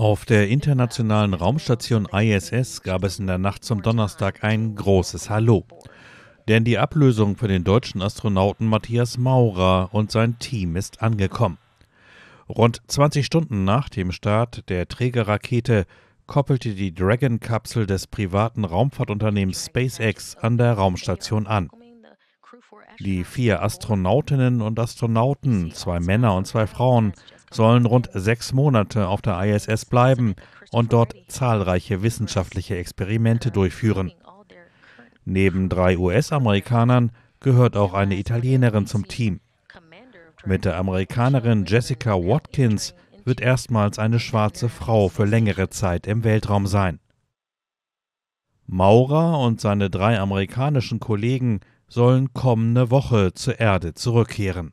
Auf der internationalen Raumstation ISS gab es in der Nacht zum Donnerstag ein großes Hallo. Denn die Ablösung für den deutschen Astronauten Matthias Maurer und sein Team ist angekommen. Rund 20 Stunden nach dem Start der Trägerrakete koppelte die Dragon-Kapsel des privaten Raumfahrtunternehmens SpaceX an der Raumstation an. Die vier Astronautinnen und Astronauten, zwei Männer und zwei Frauen, sollen rund sechs Monate auf der ISS bleiben und dort zahlreiche wissenschaftliche Experimente durchführen. Neben drei US-Amerikanern gehört auch eine Italienerin zum Team. Mit der Amerikanerin Jessica Watkins wird erstmals eine schwarze Frau für längere Zeit im Weltraum sein. Maurer und seine drei amerikanischen Kollegen sollen kommende Woche zur Erde zurückkehren.